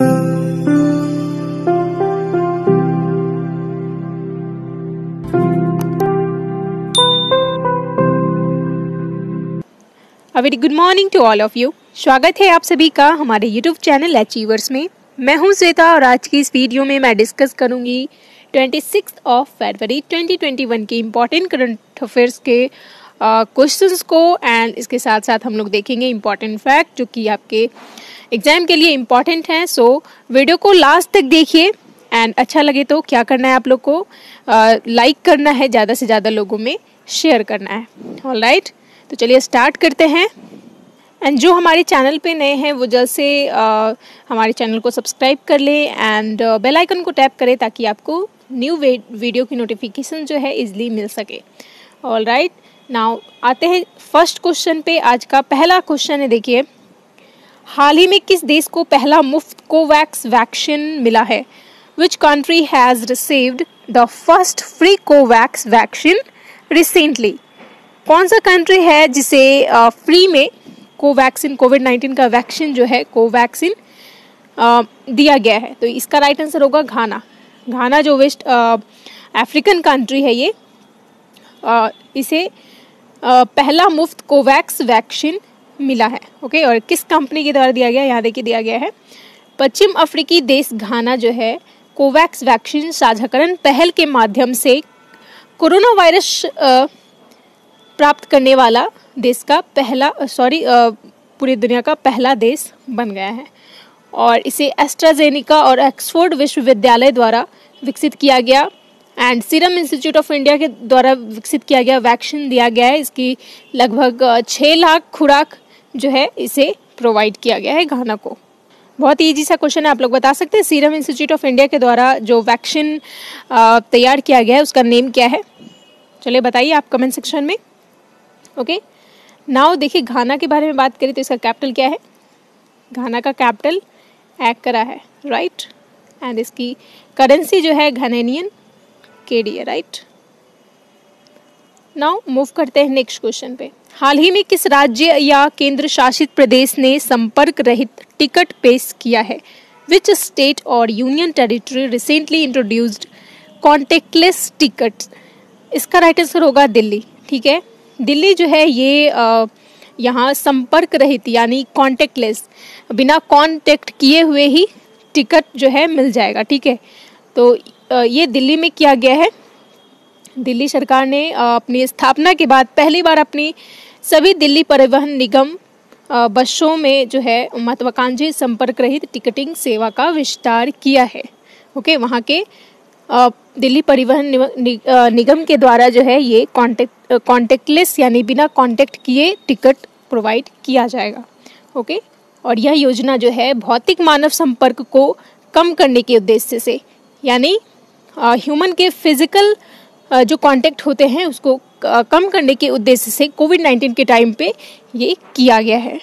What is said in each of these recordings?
A very good morning to all of you. स्वागत है आप सभी का हमारे YouTube चैनल अचीवर्स में मैं हूं श्वेता और आज की इस वीडियो में मैं डिस्कस करूंगी 26 ऑफ फरवरी 2021 के इम्पॉर्टेंट करंट अफेयर्स के क्वेश्चंस uh, को एंड इसके साथ साथ हम लोग देखेंगे इम्पॉर्टेंट फैक्ट जो कि आपके एग्ज़ाम के लिए इम्पॉर्टेंट हैं सो वीडियो को लास्ट तक देखिए एंड अच्छा लगे तो क्या करना है आप लोग को लाइक uh, करना है ज़्यादा से ज़्यादा लोगों में शेयर करना है ऑल राइट right? तो चलिए स्टार्ट करते हैं एंड जो हमारे चैनल पे नए हैं वो जल्द से हमारे चैनल को सब्सक्राइब कर लें एंड बेल आइकन को टैप करें ताकि आपको न्यू वीडियो की नोटिफिकेशन जो है इजली मिल सके ऑल राइट नाउ आते हैं फर्स्ट क्वेश्चन पे आज का पहला क्वेश्चन है देखिए हाल ही में किस देश को पहला मुफ्त कोवैक्स वैक्सीन मिला है which country has received the first free COVAX vaccine recently कौन सा कंट्री है जिसे फ्री में कोवैक्सिन कोविड नाइन्टीन का वैक्सीन जो है कोवैक्सिन दिया गया है तो इसका राइट आंसर होगा घाना घाना जो वेस्ट अफ्रीकन कंट्री है ये आ, इसे आ, पहला मुफ्त कोवैक्स वैक्सीन मिला है ओके और किस कंपनी के द्वारा दिया गया यहाँ देखिए दिया गया है पश्चिम अफ्रीकी देश घाना जो है कोवैक्स वैक्सीन साझाकरण पहल के माध्यम से कोरोना वायरस प्राप्त करने वाला देश का पहला सॉरी पूरी दुनिया का पहला देश बन गया है और इसे एस्ट्राजेनिका और एक्सफोर्ड विश्वविद्यालय द्वारा विकसित किया गया and Serum Institute of India के द्वारा विकसित किया गया वैक्सीन दिया गया है इसकी लगभग छः लाख खुराक जो है इसे प्रोवाइड किया गया है घाना को बहुत ही ईजी सा क्वेश्चन है आप लोग बता सकते हैं सीरम इंस्टीट्यूट ऑफ इंडिया के द्वारा जो वैक्सीन तैयार किया गया है उसका नेम क्या है चलिए बताइए आप कमेंट सेक्शन में ओके नाउ देखिए घाना के बारे में बात करें तो इसका कैपिटल क्या है घाना का कैपिटल एक्रा है राइट एंड इसकी करेंसी जो है घनेनियन के डी है राइट नाउ मूव करते हैं नेक्स्ट क्वेश्चन पे हाल ही में किस राज्य या केंद्र शासित प्रदेश ने संपर्क रहित टिकट पेश किया है विच स्टेट और union territory recently introduced contactless ticket इसका राइट आंसर होगा दिल्ली ठीक है दिल्ली जो है ये यहाँ संपर्क रहित यानी कॉन्टेक्टलेस बिना कॉन्टेक्ट किए हुए ही टिकट जो है मिल जाएगा ठीक है तो ये दिल्ली में किया गया है दिल्ली सरकार ने अपनी स्थापना के बाद पहली बार अपनी सभी दिल्ली परिवहन निगम बसों में जो है महत्वाकांक्षी संपर्क रहित टिकटिंग सेवा का विस्तार किया है ओके वहाँ के दिल्ली परिवहन निगम के द्वारा जो है ये कॉन्टेक्ट कॉन्टेक्टलेस यानी बिना कॉन्टेक्ट किए टिकट प्रोवाइड किया जाएगा ओके और यह योजना जो है भौतिक मानव संपर्क को कम करने के उद्देश्य से यानी ह्यूमन के फिजिकल जो कांटेक्ट होते हैं उसको कम करने के उद्देश्य से कोविड नाइन्टीन के टाइम पे ये किया गया है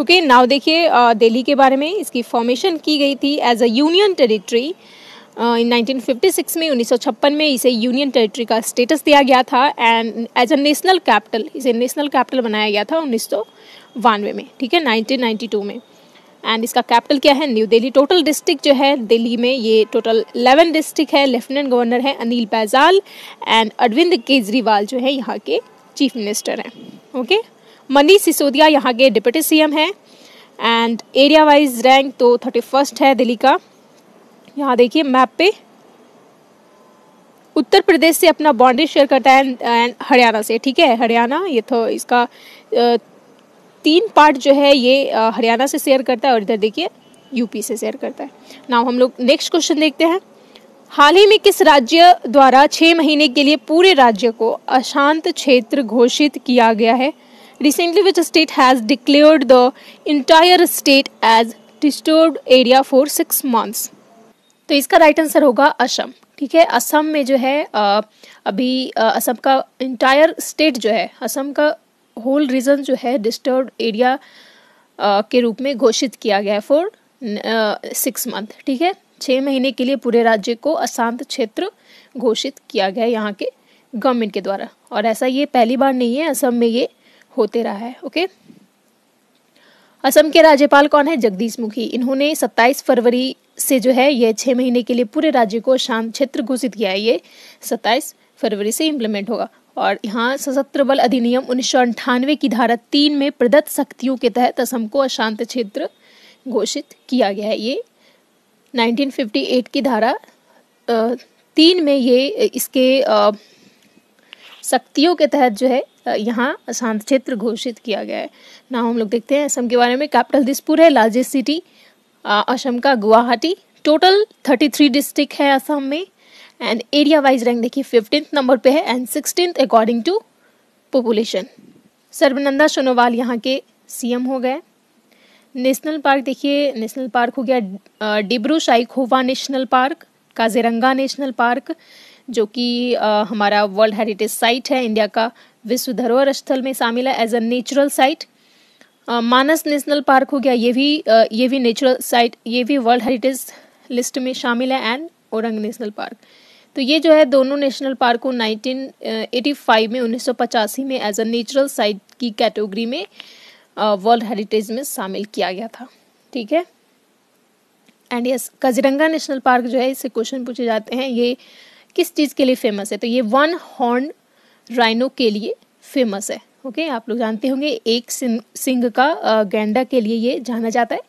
ओके नाव देखिए दिल्ली के बारे में इसकी फॉर्मेशन की गई थी as a union territory in 1956 में 1956 में इसे यूनियन टेरिटरी का स्टेटस दिया गया था and as a national capital इसे नेशनल कैपिटल बनाया गया था उन्नीस में ठीक है नाइनटीन में एंड इसका कैपिटल क्या है न्यू दिल्ली टोटल डिस्ट्रिक्ट जो है दिल्ली में ये टोटल इलेवन डिस्ट्रिक्ट है लेफ्टिनेंट गवर्नर है अनिल बैजाल एंड अरविंद केजरीवाल जो है यहाँ के चीफ मिनिस्टर हैं ओके मनीष सिसोदिया यहाँ के डिप्टी एम हैं एंड एरिया वाइज रैंक तो थर्टी फर्स्ट है दिल्ली का यहाँ देखिए मैप पे उत्तर प्रदेश से अपना बाउंड्री शेयर करता है एंड हरियाणा से ठीक है हरियाणा ये तो इसका तीन पार्ट जो है ये हरियाणा से शेयर करता है और इधर देखिए यूपी से शेयर करता है नाउ हम लोग नेक्स्ट क्वेश्चन देखते हैं हाल ही में किस राज्य द्वारा छः महीने के लिए पूरे राज्य को अशांत क्षेत्र घोषित किया गया है recently which state has declared the entire state as disturb area for six months तो इसका राइट आंसर होगा असम ठीक है असम में जो है अभी असम का इंटायर स्टेट जो है असम का होल रीजन जो है डिस्टर्ब एरिया uh, के रूप में घोषित किया गया है फॉर सिक्स मंथ ठीक है छः महीने के लिए पूरे राज्य को अशांत क्षेत्र घोषित किया गया है यहाँ के गवर्नमेंट के द्वारा और ऐसा ये पहली बार नहीं है असम में ये होते रहा है ओके असम के राज्यपाल कौन है जगदीश मुखी इन्होंने 27 फरवरी से जो है ये छः महीने के लिए पूरे राज्य को शांत क्षेत्र घोषित किया है ये 27 फरवरी से इम्प्लीमेंट होगा और यहाँ सशस्त्र बल अधिनियम उन्नीस की धारा तीन में प्रदत्त शक्तियों के तहत असम को अशांत क्षेत्र घोषित किया गया है ये 1958 की धारा तीन में ये इसके शक्तियों के तहत जो है यहाँ अशांत क्षेत्र घोषित किया गया है ना हम लोग देखते हैं असम के बारे में कैपिटल दिसपुर है लार्जेस्ट सिटी असम का गुवाहाटी टोटल 33 डिस्ट्रिक्ट है असम में एंड एरिया वाइज रैंक देखिए फिफ्टींथ नंबर पे है and sixteen according to population Sarbananda Sonowal यहाँ के सीएम हो गए नेशनल पार्क देखिए नेशनल पार्क हो गया Dibru Khowa national park Kaziranga national park जो कि हमारा वर्ल्ड हेरिटेज साइट है इंडिया का विश्व धरोहर स्थल में शामिल है as a natural site Manas national park हो गया ये भी ये भी नेचुरल साइट ये भी वर्ल्ड हेरिटेज लिस्ट में शामिल है एंड औरंग नेशनल पार्क तो ये जो है दोनों नेशनल पार्क को 1985 में 1985 में एज अ नेचुरल साइट की कैटेगरी में वर्ल्ड हेरिटेज में शामिल किया गया था ठीक है and yes Kaziranga national park जो है इससे क्वेश्चन पूछे जाते हैं ये किस चीज़ के लिए फेमस है तो ये वन हॉर्न राइनो के लिए फेमस है ओके आप लोग जानते होंगे एक सिंह का गैंडा के लिए ये जाना जाता है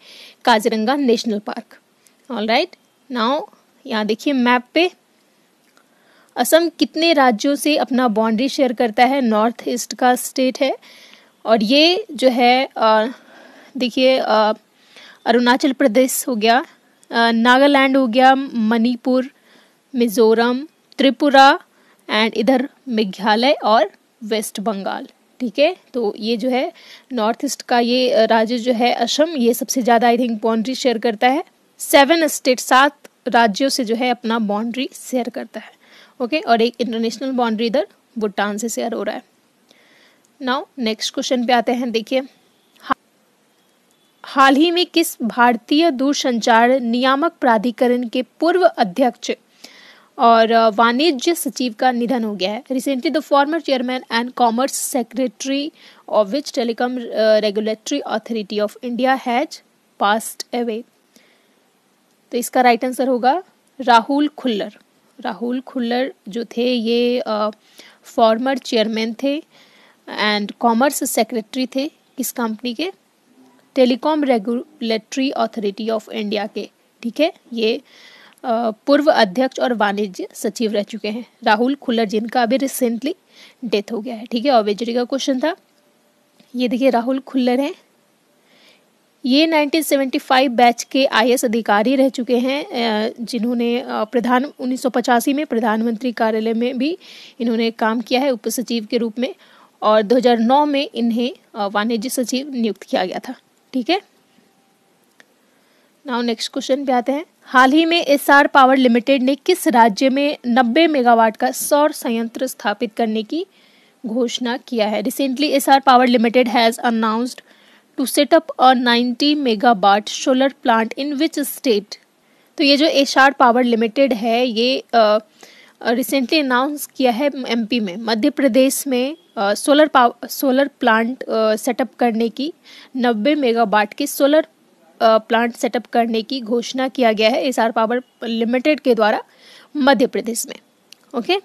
Kaziranga national park all right now यहाँ देखिए मैप पे असम कितने राज्यों से अपना बाउंड्री शेयर करता है नॉर्थ ईस्ट का स्टेट है और ये जो है देखिए अरुणाचल प्रदेश हो गया नागालैंड हो गया मणिपुर मिज़ोरम त्रिपुरा एंड इधर मेघालय और वेस्ट बंगाल ठीक है तो ये जो है नॉर्थ ईस्ट का ये राज्य जो है असम ये सबसे ज़्यादा आई थिंक बाउंड्री शेयर करता है सेवन स्टेट सात राज्यों से जो है अपना बाउंड्री शेयर करता है ओके और एक इंटरनेशनल बाउंड्री इधर भूटान से शेयर हो रहा है नाउ नेक्स्ट क्वेश्चन पे आते हैं देखिए हाल ही में किस भारतीय दूरसंचार नियामक प्राधिकरण के पूर्व अध्यक्ष और वाणिज्य सचिव का निधन हो गया है recently the former chairman and commerce secretary of which telecom regulatory authority of India has passed away तो इसका राइट आंसर होगा राहुल खुल्लर राहुल खुल्लर जो थे ये फॉर्मर चेयरमैन थे एंड कॉमर्स सेक्रेटरी थे किस कंपनी के telecom regulatory authority of India के ठीक है ये पूर्व अध्यक्ष और वाणिज्य सचिव रह चुके हैं राहुल खुल्लर जिनका अभी रिसेंटली डेथ हो गया है ठीक है ऑबेजरी का क्वेश्चन था ये देखिए राहुल खुल्लर हैं ये 1975 बैच के आई अधिकारी रह चुके हैं जिन्होंने प्रधान उन्नीस में प्रधानमंत्री कार्यालय में भी इन्होंने काम किया है उप सचिव के रूप में और 2009 में इन्हें वाणिज्य सचिव नियुक्त किया गया था ठीक है नाउ नेक्स्ट क्वेश्चन पे आते हैं हाल ही में एस आर पावर लिमिटेड ने किस राज्य में नब्बे मेगावाट का सौर संयंत्र स्थापित करने की घोषणा किया है recently S R power limited has announced to set up a 90 megawatt solar plant in which state तो ये जो एशार पावर लिमिटेड है ये रिसेंटली uh, अनाउंस किया है एमपी में मध्य प्रदेश में solar power solar plant setup करने की 90 मेगावाट के सोलर प्लांट सेटअप करने की घोषणा किया गया है एसआर पावर लिमिटेड के द्वारा मध्य प्रदेश में ओके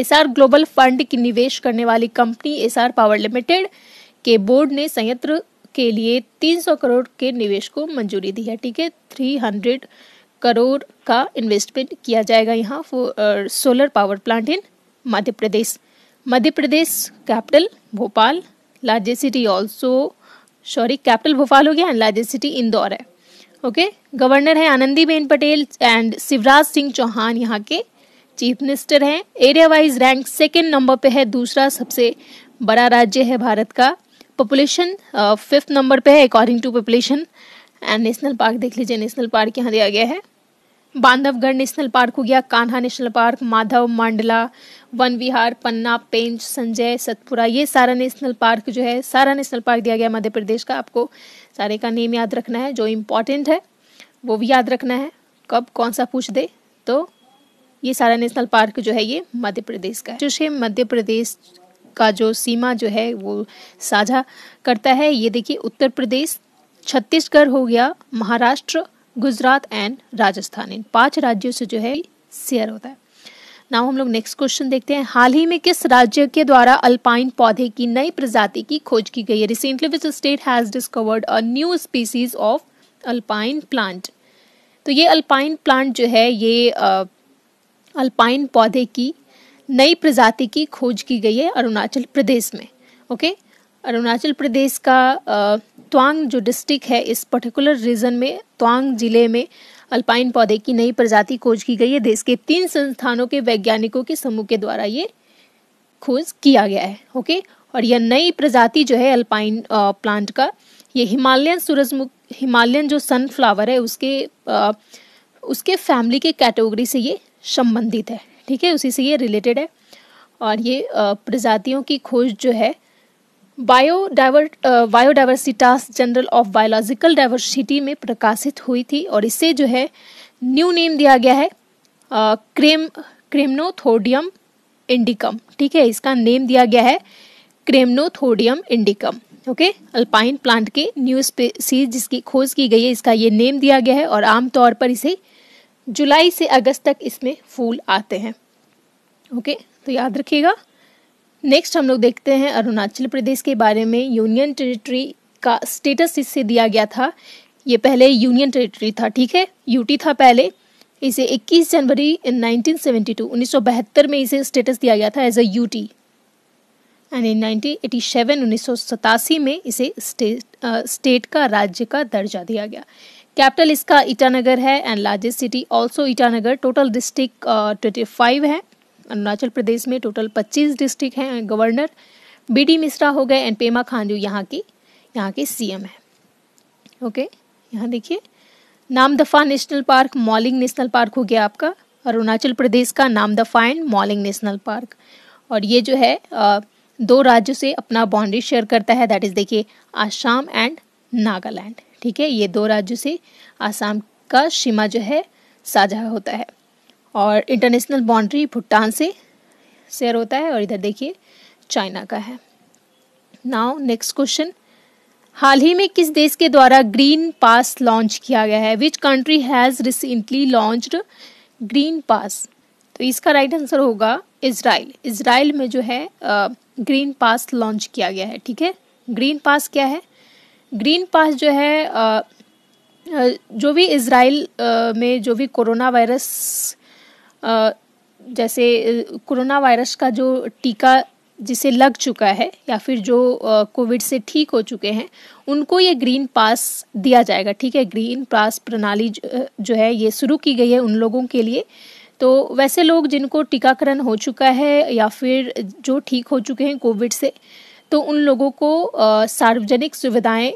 एसआर ग्लोबल फंड की निवेश करने वाली कंपनी एसआर पावर लिमिटेड के बोर्ड ने संयंत्र के लिए 300 करोड़ के निवेश को मंजूरी दी है ठीक है 300 करोड़ का इन्वेस्टमेंट किया जाएगा यहाँ solar power plant in Madhya Pradesh Madhya Pradesh capital Bhopal largest city also sorry capital Bhopal हो गया एंड लार्जेस्ट सिटी इंदौर है ओके गवर्नर है आनंदीबेन पटेल एंड शिवराज सिंह चौहान यहाँ के चीफ मिनिस्टर हैं area wise rank second number पे है दूसरा सबसे बड़ा राज्य है भारत का पॉपुलेशन फिफ्थ नंबर पे है according to population and national park देख लीजिए नेशनल पार्क यहाँ दिया गया है बांधवगढ़ नेशनल पार्क हो गया कान्हा नेशनल पार्क माधव मांडला वन विहार पन्ना पेंच संजय सतपुरा ये सारा नेशनल पार्क जो है सारा नेशनल पार्क दिया गया मध्य प्रदेश का आपको सारे का नेम याद रखना है जो इम्पोर्टेंट है वो भी याद रखना है कब कौन सा पूछ दे तो ये सारा नेशनल पार्क जो है ये मध्य प्रदेश का है जो है मध्य प्रदेश का जो सीमा जो है वो साझा करता है ये देखिए उत्तर प्रदेश छत्तीसगढ़ हो गया महाराष्ट्र गुजरात एंड राजस्थान इन पांच राज्यों से जो है शेयर होता है नाउ हम लोग नेक्स्ट क्वेश्चन देखते हैं हाल ही में किस राज्य के द्वारा अल्पाइन पौधे की नई प्रजाति की खोज की गई है recently which state has discovered a new species of alpine plant तो ये अल्पाइन प्लांट जो है ये अल्पाइन पौधे की नई प्रजाति की खोज की गई है अरुणाचल प्रदेश में ओके अरुणाचल प्रदेश का त्वांग जो डिस्ट्रिक्ट है इस पर्टिकुलर रीजन में त्वांग जिले में अल्पाइन पौधे की नई प्रजाति खोज की गई है देश के तीन संस्थानों के वैज्ञानिकों के समूह के द्वारा ये खोज किया गया है ओके और यह नई प्रजाति जो है अल्पाइन प्लांट का ये हिमालयन सूरजमुख हिमालयन जो सनफ्लावर है उसके आ, उसके फैमिली के कैटेगरी से ये संबंधित है ठीक है उसी से ये रिलेटेड है और ये प्रजातियों की खोज जो है बायोडाइवर Biodiversitas journal of biological diversity में प्रकाशित हुई थी और इसे जो है न्यू नेम दिया गया है क्रेम क्रेमनोथोडियम इंडिकम ठीक है इसका नेम दिया गया है cremanthodium indicum okay alpine plant के न्यू स्पेसीज जिसकी खोज की गई है इसका ये नेम दिया गया है और आमतौर पर इसे जुलाई से अगस्त तक इसमें फूल आते हैं ओके तो याद रखिएगा नेक्स्ट हम लोग देखते हैं अरुणाचल प्रदेश के बारे में यूनियन टेरिटरी का स्टेटस इससे दिया गया था ये पहले यूनियन टेरिटरी था ठीक है यूटी था पहले इसे 21 जनवरी 1972 1972 में इसे स्टेटस दिया गया था as a UT and in 1987 1987 में इसे स्टेट आ, स्टेट का राज्य का दर्जा दिया गया कैपिटल इसका ईटानगर है and largest city also Itanagar total district twenty five है अरुणाचल प्रदेश में टोटल पच्चीस डिस्ट्रिक्ट हैं गवर्नर बी डी मिश्रा हो गए एंड पेमा खांडू यहाँ की यहाँ के सी एम है ओके यहाँ देखिए Namdapha national park Mouling national park हो गया आपका अरुणाचल प्रदेश का Namdapha and Mouling national park और ये जो है uh, दो राज्यों से अपना बाउंड्री शेयर करता है दैट इज़ देखिए आसाम एंड नागालैंड ठीक है ये दो राज्यों से आसाम का सीमा जो है साझा होता है और इंटरनेशनल बाउंड्री भूटान से शेयर होता है और इधर देखिए चाइना का है नाउ नेक्स्ट क्वेश्चन हाल ही में किस देश के द्वारा ग्रीन पास लॉन्च किया गया है which country has recently launch green pass तो इसका राइट आंसर होगा इसराइल इसराइल में जो है ग्रीन पास लॉन्च किया गया है ठीक है ग्रीन पास क्या है ग्रीन पास जो है जो भी इसराइल में जो भी कोरोना वायरस जैसे कोरोना वायरस का जो टीका जिसे लग चुका है या फिर जो कोविड से ठीक हो चुके हैं उनको ये ग्रीन पास दिया जाएगा ठीक है ग्रीन पास प्रणाली जो है ये शुरू की गई है उन लोगों के लिए तो वैसे लोग जिनको टीकाकरण हो चुका है या फिर जो ठीक हो चुके हैं कोविड से तो उन लोगों को सार्वजनिक सुविधाएं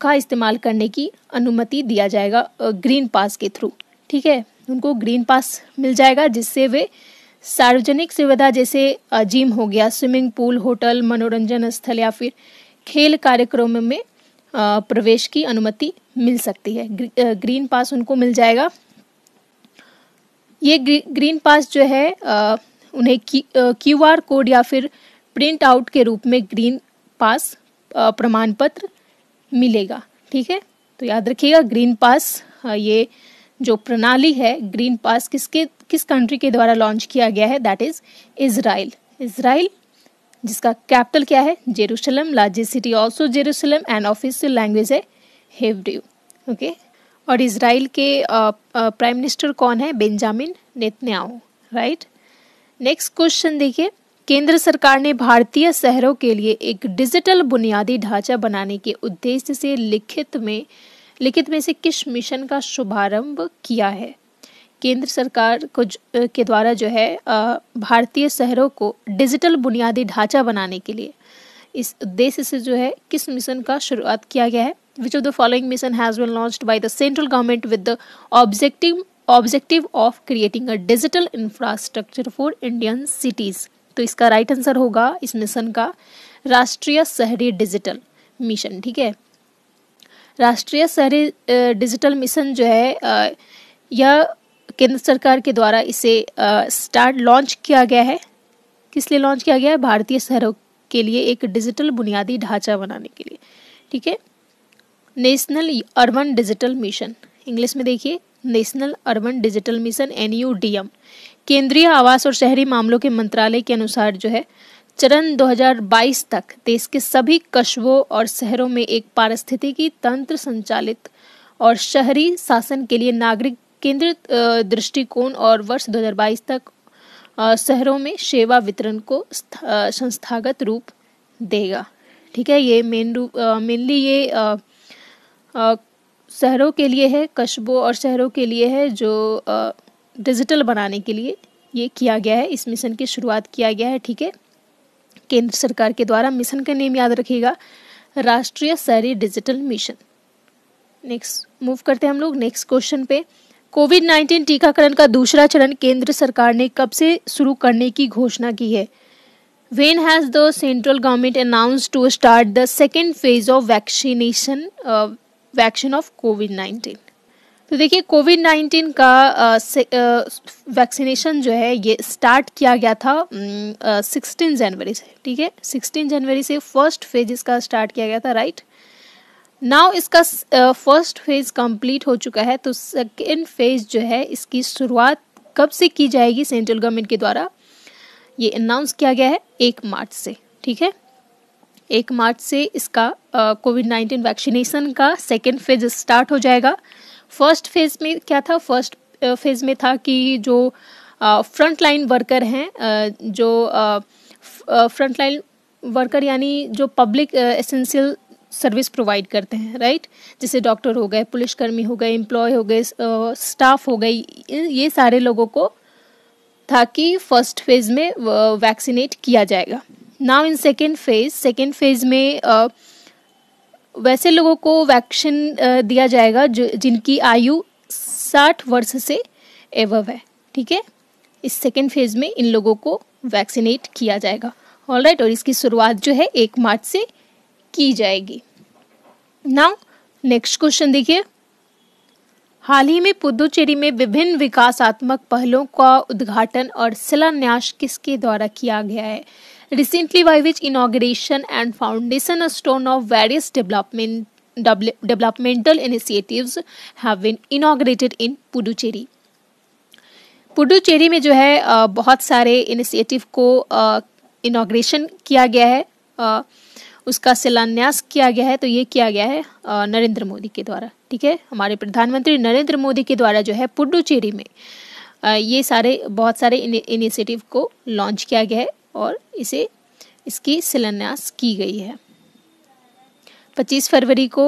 का इस्तेमाल करने की अनुमति दिया जाएगा ग्रीन पास के थ्रू ठीक है उनको ग्रीन पास मिल जाएगा जिससे वे सार्वजनिक सुविधा जैसे जिम हो गया स्विमिंग पूल होटल मनोरंजन स्थल या फिर खेल कार्यक्रम में प्रवेश की अनुमति मिल सकती है ग्रीन पास उनको मिल जाएगा ये ग्रीन पास जो है उन्हें क्यू आर कोड या फिर प्रिंट आउट के रूप में ग्रीन पास प्रमाण पत्र मिलेगा ठीक है तो याद रखिएगा ग्रीन पास ये जो प्रणाली है ग्रीन पास किसके किस कंट्री के द्वारा लॉन्च किया गया है दैट इज इसराइल इसराइल जिसका कैपिटल क्या है Jerusalem largest city also Jerusalem and official language है हेब्रू ओके okay? और इसराइल के प्राइम मिनिस्टर कौन है Benjamin Netanyahu right next question देखिए केंद्र सरकार ने भारतीय शहरों के लिए एक डिजिटल बुनियादी ढांचा बनाने के उद्देश्य से लिखित में लिखित में से किस मिशन का शुभारंभ किया है केंद्र सरकार को के द्वारा जो है भारतीय शहरों को डिजिटल बुनियादी ढांचा बनाने के लिए इस उद्देश्य से जो है किस मिशन का शुरुआत किया गया है which of the following mission has been launch by the central government with the objective objective of creating a digital infrastructure for Indian cities तो इसका राइट आंसर होगा इस मिशन का राष्ट्रीय शहरी डिजिटल मिशन ठीक है राष्ट्रीय शहरी डिजिटल मिशन जो है यह केंद्र सरकार के द्वारा इसे स्टार्ट लॉन्च किया गया है किस लिए लॉन्च किया गया है भारतीय शहरों के लिए एक डिजिटल बुनियादी ढांचा बनाने के लिए ठीक है national urban digital mission English में देखिए national urban digital mission N केंद्रीय आवास और शहरी मामलों के मंत्रालय के अनुसार जो है चरण 2022 तक देश के सभी कस्बों और शहरों में एक पारिस्थितिकी तंत्र संचालित और शहरी शासन के लिए नागरिक केंद्रित दृष्टिकोण और वर्ष 2022 तक शहरों में सेवा वितरण को संस्थागत रूप देगा ठीक है ये मेन रूप मेनली ये शहरों के लिए है कस्बों और शहरों के लिए है जो आ, डिजिटल बनाने के लिए ये किया गया है इस मिशन की शुरुआत किया गया है ठीक है केंद्र सरकार के द्वारा मिशन का नेम याद रखिएगा राष्ट्रीय शहरी डिजिटल मिशन नेक्स्ट मूव करते हैं हम लोग नेक्स्ट क्वेश्चन पे कोविड नाइन्टीन टीकाकरण का दूसरा चरण केंद्र सरकार ने कब से शुरू करने की घोषणा की है when has the central government announce to start the second phase of vaccination vaccine of covid nineteen तो देखिए कोविड नाइन्टीन का वैक्सीनेशन जो है ये स्टार्ट किया गया था सिक्सटीन जनवरी से ठीक है सिक्सटीन जनवरी से फर्स्ट फेज इसका स्टार्ट किया गया था राइट नाउ इसका फर्स्ट फेज कंप्लीट हो चुका है तो सेकेंड फेज जो है इसकी शुरुआत कब से की जाएगी सेंट्रल गवर्नमेंट के द्वारा ये अनाउंस किया गया है एक मार्च से ठीक है एक मार्च से इसका कोविड नाइन्टीन वैक्सीनेशन का सेकेंड फेज स्टार्ट हो जाएगा फर्स्ट फेज में क्या था फर्स्ट फेज में था कि जो फ्रंट लाइन वर्कर हैं जो फ्रंट लाइन वर्कर यानी जो पब्लिक एसेंशियल सर्विस प्रोवाइड करते हैं राइट जैसे डॉक्टर हो गए पुलिसकर्मी हो गए एम्प्लॉय हो गए स्टाफ हो गई ये सारे लोगों को था कि फर्स्ट फेज में वैक्सीनेट किया जाएगा now in second phase second phase में uh, वैसे लोगों को वैक्सीन दिया जाएगा जो जिनकी आयु साठ वर्ष से एवव है ठीक है इस सेकेंड फेज में इन लोगों को वैक्सीनेट किया जाएगा ऑल राइट और इसकी शुरुआत जो है एक मार्च से की जाएगी नाउ नेक्स्ट क्वेश्चन देखिए हाल ही में पुदुचेरी में विभिन्न विकासात्मक पहलों का उद्घाटन और शिलान्यास किसके द्वारा किया गया है recently by which inauguration and foundation stone of various development developmental initiatives have been inaugurated in Puducherry. Puducherry में जो है बहुत सारे इनिशिएटिव को इनाग्रेशन किया गया है उसका शिलान्यास किया गया है तो ये किया गया है नरेंद्र मोदी के द्वारा ठीक है हमारे प्रधानमंत्री नरेंद्र मोदी के द्वारा जो है पुडुचेरी में ये सारे बहुत सारे इनिशिएटिव को लॉन्च किया गया है और इसे इसकी शिलान्यास की गई है 25 फरवरी को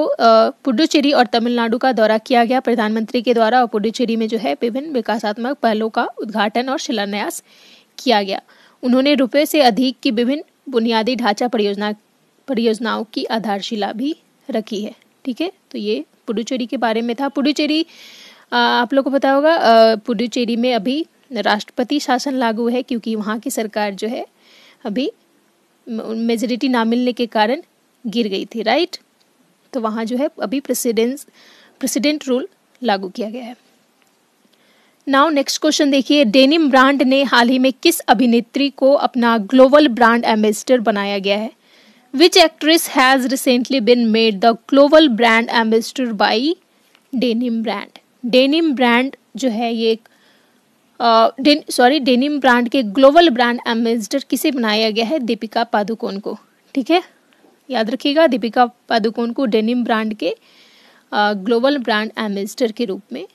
पुडुचेरी और तमिलनाडु का दौरा किया गया प्रधानमंत्री के द्वारा और पुडुचेरी में जो है विभिन्न विकासात्मक पहलों का उद्घाटन और शिलान्यास किया गया उन्होंने रुपए से अधिक की विभिन्न बुनियादी ढांचा परियोजना परियोजनाओं की आधारशिला भी रखी है ठीक है तो ये पुडुचेरी के बारे में था पुडुचेरी आप लोग को पता होगा पुडुचेरी में अभी राष्ट्रपति शासन लागू है क्योंकि वहाँ की सरकार जो है अभी मेजोरिटी ना मिलने के कारण गिर गई थी राइट तो वहाँ जो है अभी प्रेसिडेंस प्रेसिडेंट रूल लागू किया गया है नाउ नेक्स्ट क्वेश्चन देखिए डेनिम ब्रांड ने हाल ही में किस अभिनेत्री को अपना ग्लोबल ब्रांड एम्बेसडर बनाया गया है which actress has recently been made the global brand ambassador by denim brand denim brand जो है ये एक सॉरी डेनिम ब्रांड के ग्लोबल ब्रांड एम्बेसडर किसे बनाया गया है दीपिका पादुकोण को ठीक है याद रखिएगा दीपिका पादुकोण को डेनिम ब्रांड के ग्लोबल ब्रांड एम्बेसडर के रूप में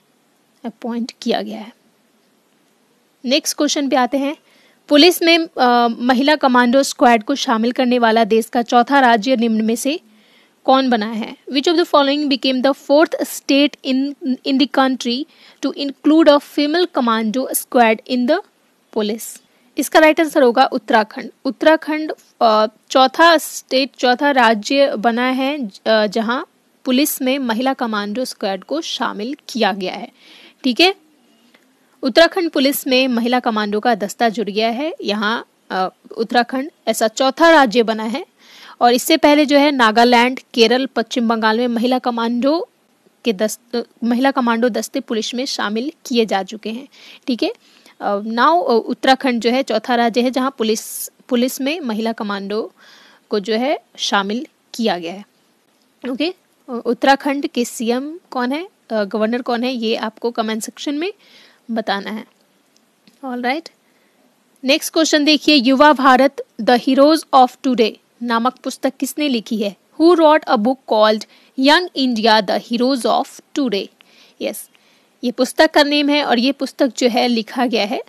अपॉइंट किया गया है नेक्स्ट क्वेश्चन पे आते हैं पुलिस में आ, महिला कमांडो स्क्वाड को शामिल करने वाला देश का चौथा राज्य निम्न में से कौन बना है which of the following became the fourth state in in the country to include a female commando squad in the police इसका राइट आंसर होगा उत्तराखंड उत्तराखंड चौथा स्टेट चौथा राज्य बना है जहां पुलिस में महिला कमांडो स्क्वाड को शामिल किया गया है ठीक है उत्तराखंड पुलिस में महिला कमांडो का दस्ता जुड़ गया है यहाँ उत्तराखंड ऐसा चौथा राज्य बना है और इससे पहले जो है नागालैंड केरल पश्चिम बंगाल में महिला कमांडो के दस्त महिला कमांडो दस्ते पुलिस में शामिल किए जा चुके हैं ठीक है नाव उत्तराखंड जो है चौथा राज्य है जहाँ पुलिस पुलिस में महिला कमांडो को जो है शामिल किया गया है ओके उत्तराखंड के सीएम कौन है गवर्नर कौन है ये आपको कमेंट सेक्शन में बताना है ऑल राइट नेक्स्ट क्वेश्चन देखिए युवा भारत द हीरोज ऑफ टुडे नामक पुस्तक किसने लिखी है who wrote a book called young India the heroes of today yes ये पुस्तक का नेम है और ये पुस्तक जो है लिखा गया है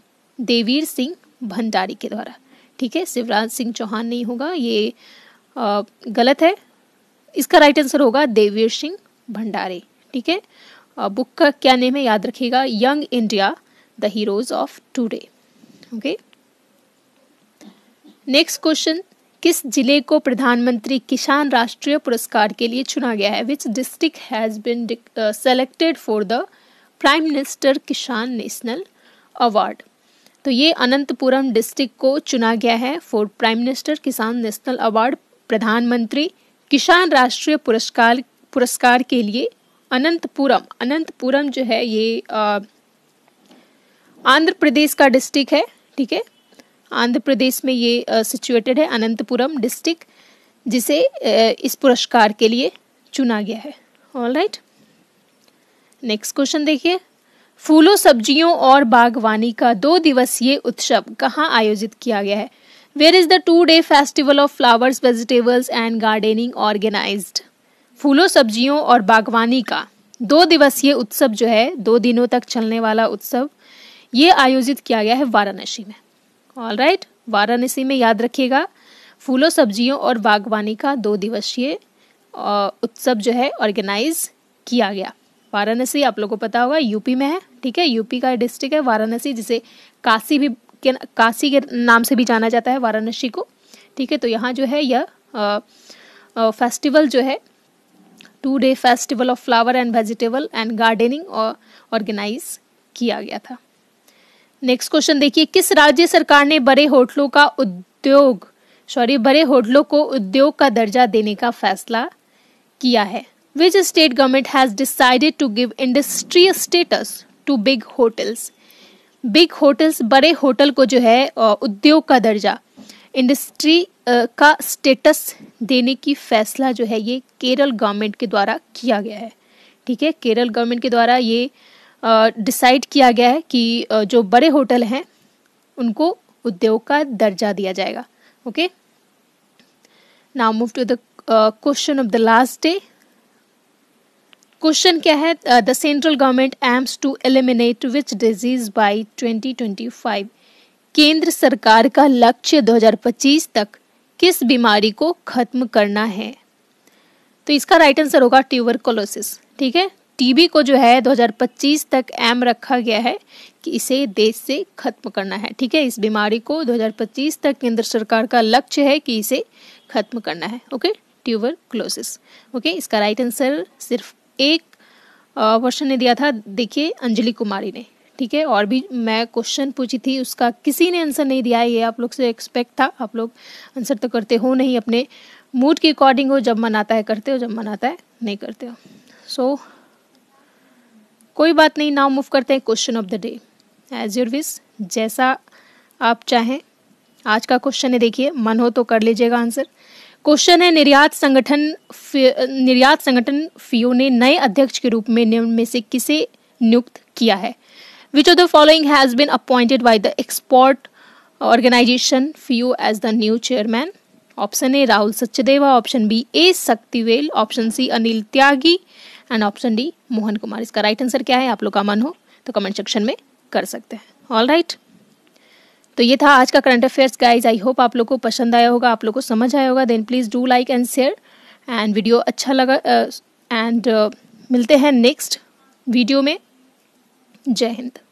देवीर सिंह भंडारी के द्वारा ठीक है शिवराज सिंह चौहान नहीं होगा ये आ, गलत है इसका राइट आंसर होगा देवीर सिंह भंडारे ठीक है बुक का क्या नेम है याद रखिएगा young India the heroes of today okay next question किस जिले को प्रधानमंत्री किसान राष्ट्रीय पुरस्कार के लिए चुना गया है which district has been selected for the prime minister Kisan national award तो ये अनंतपुरम डिस्ट्रिक्ट को चुना गया है for prime minister Kisan national award प्रधानमंत्री किसान राष्ट्रीय पुरस्कार पुरस्कार के लिए अनंतपुरम अनंतपुरम जो है ये uh, आंध्र प्रदेश का डिस्ट्रिक्ट है ठीक है आंध्र प्रदेश में ये सिचुएटेड है अनंतपुरम डिस्ट्रिक्ट जिसे इस पुरस्कार के लिए चुना गया है ऑल राइट नेक्स्ट क्वेश्चन देखिए फूलों सब्जियों और बागवानी का दो दिवसीय उत्सव कहाँ आयोजित किया गया है where is the two day festival of flowers vegetables and gardening organise फूलों सब्जियों और बागवानी का दो दिवसीय उत्सव जो है दो दिनों तक चलने वाला उत्सव ये आयोजित किया गया है वाराणसी में ऑल राइट वाराणसी में याद रखिएगा फूलों सब्जियों और बागवानी का दो दिवसीय उत्सव जो है ऑर्गेनाइज किया गया वाराणसी आप लोगों को पता होगा यूपी में है ठीक है यूपी का डिस्ट्रिक्ट है वाराणसी जिसे काशी भी के काशी के नाम से भी जाना जाता है वाराणसी को ठीक है तो यहाँ जो है यह फेस्टिवल जो है two day festival of flower and vegetable and gardening organise किया गया था नेक्स्ट क्वेश्चन देखिए किस राज्य सरकार ने बड़े होटलों का उद्योग सॉरी बड़े होटलों को उद्योग का दर्जा देने का फैसला किया है which state government has decided to give industry status to big hotels big hotels बड़े होटल को जो है उद्योग का दर्जा इंडस्ट्री का स्टेटस देने की फैसला जो है ये केरल गवर्नमेंट के द्वारा किया गया है ठीक है केरल गवर्नमेंट के द्वारा ये डिसाइड किया गया है कि जो बड़े होटल हैं उनको उद्योग का दर्जा दिया जाएगा okay now move to the question of the last day question क्या है the central government aims to eliminate which disease by 2025 केंद्र सरकार का लक्ष्य 2025 तक किस बीमारी को खत्म करना है तो इसका राइट आंसर होगा ट्यूबरकोलोसिस ठीक है टीबी को जो है 2025 तक एम रखा गया है कि इसे देश से खत्म करना है ठीक है इस बीमारी को 2025 तक केंद्र सरकार का लक्ष्य है कि इसे खत्म करना है ओके ट्यूबर क्लोसिस ओके इसका राइट आंसर सिर्फ एक क्वेश्चन ने दिया था देखिए अंजलि कुमारी ने ठीक है और भी मैं क्वेश्चन पूछी थी उसका किसी ने आंसर नहीं दिया ये आप लोग से एक्सपेक्ट था आप लोग आंसर तो करते हो नहीं अपने मूड के अकॉर्डिंग हो जब मन आता है करते हो जब मन आता है नहीं करते हो सो so, कोई बात नहीं नाउ मूव करते हैं question of the day as your wish जैसा आप चाहें आज का क्वेश्चन है देखिए मन हो तो कर लीजिएगा आंसर क्वेश्चन है निर्यात संगठन निर्यात संगठन फियो ने नए अध्यक्ष के रूप में निम्न में से किसे नियुक्त किया है which of the following has been appointed by the export organisation FIEO as the new chairman option A Rahul Sachdeva option B A Sakthivel option C Anil Tyagi and option D Mohan Kumar इसका राइट आंसर क्या है आप लोग का मन हो तो कमेंट सेक्शन में कर सकते हैं ऑल राइट तो ये था आज का current affairs guys I hope आप लोग को पसंद आया होगा आप लोग को समझ आया होगा then please do like and share and video अच्छा लगा एंड uh, uh, मिलते हैं नेक्स्ट वीडियो में जय हिंद